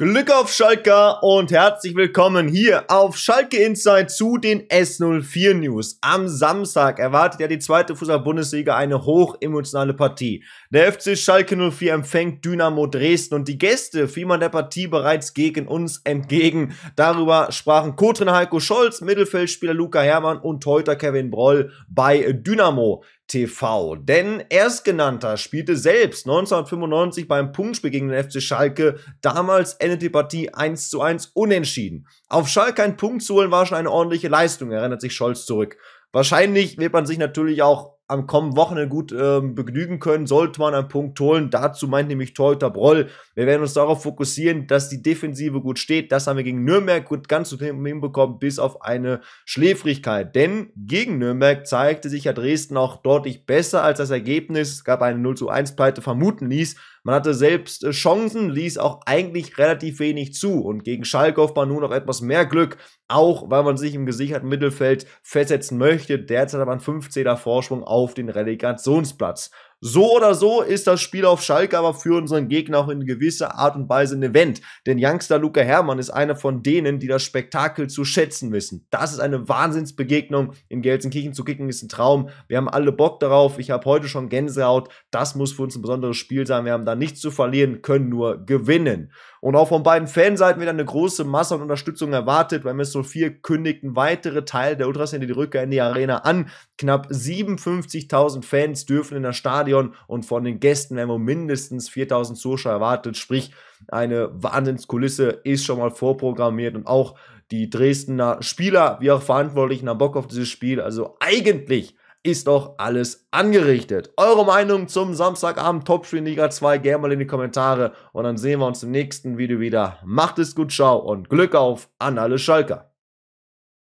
Glück auf Schalke und herzlich willkommen hier auf Schalke Inside zu den S04 News. Am Samstag erwartet ja die zweite Fußball-Bundesliga eine hochemotionale Partie. Der FC Schalke 04 empfängt Dynamo Dresden und die Gäste fiebern der Partie bereits gegen uns entgegen. Darüber sprachen Co-Trainer Heiko Scholz, Mittelfeldspieler Luca Hermann und Teuter Kevin Broll bei Dynamo. TV. Denn erstgenannter spielte selbst 1995 beim Punktspiel gegen den FC Schalke. Damals endete die Partie 1 zu 1 unentschieden. Auf Schalke einen Punkt zu holen war schon eine ordentliche Leistung, erinnert sich Scholz zurück. Wahrscheinlich wird man sich natürlich auch am kommenden Wochenende gut ähm, begnügen können, sollte man einen Punkt holen. Dazu meint nämlich Torhüter Broll. Wir werden uns darauf fokussieren, dass die Defensive gut steht. Das haben wir gegen Nürnberg gut ganz zu hinbekommen, bis auf eine Schläfrigkeit. Denn gegen Nürnberg zeigte sich ja Dresden auch deutlich besser als das Ergebnis. Es gab eine 0 zu 1 Pleite vermuten ließ. Man hatte selbst äh, Chancen, ließ auch eigentlich relativ wenig zu. Und gegen Schalke hofft man nun auf etwas mehr Glück, auch weil man sich im gesicherten Mittelfeld festsetzen möchte. Derzeit hat man 15er Vorsprung auf auf den Relegationsplatz. So oder so ist das Spiel auf Schalke aber für unseren Gegner auch in gewisser Art und Weise ein Event. Denn Youngster Luca Hermann ist einer von denen, die das Spektakel zu schätzen wissen. Das ist eine Wahnsinnsbegegnung. In Gelsenkirchen zu kicken ist ein Traum. Wir haben alle Bock darauf. Ich habe heute schon Gänsehaut. Das muss für uns ein besonderes Spiel sein. Wir haben da nichts zu verlieren, können nur gewinnen. Und auch von beiden Fanseiten wird eine große Masse an Unterstützung erwartet. Beim SO4 kündigten weitere Teile der Ultrasen die Rückkehr in die Arena an. Knapp 57.000 Fans dürfen in der Stadion Stadion und von den Gästen werden wir mindestens 4000 Zuschauer erwartet. Sprich, eine Wahnsinnskulisse ist schon mal vorprogrammiert und auch die Dresdner Spieler, wie auch Verantwortlichen, haben Bock auf dieses Spiel. Also eigentlich ist doch alles angerichtet. Eure Meinung zum Samstagabend Topspiel Liga 2 gerne mal in die Kommentare und dann sehen wir uns im nächsten Video wieder. Macht es gut, ciao und Glück auf an alle Schalker.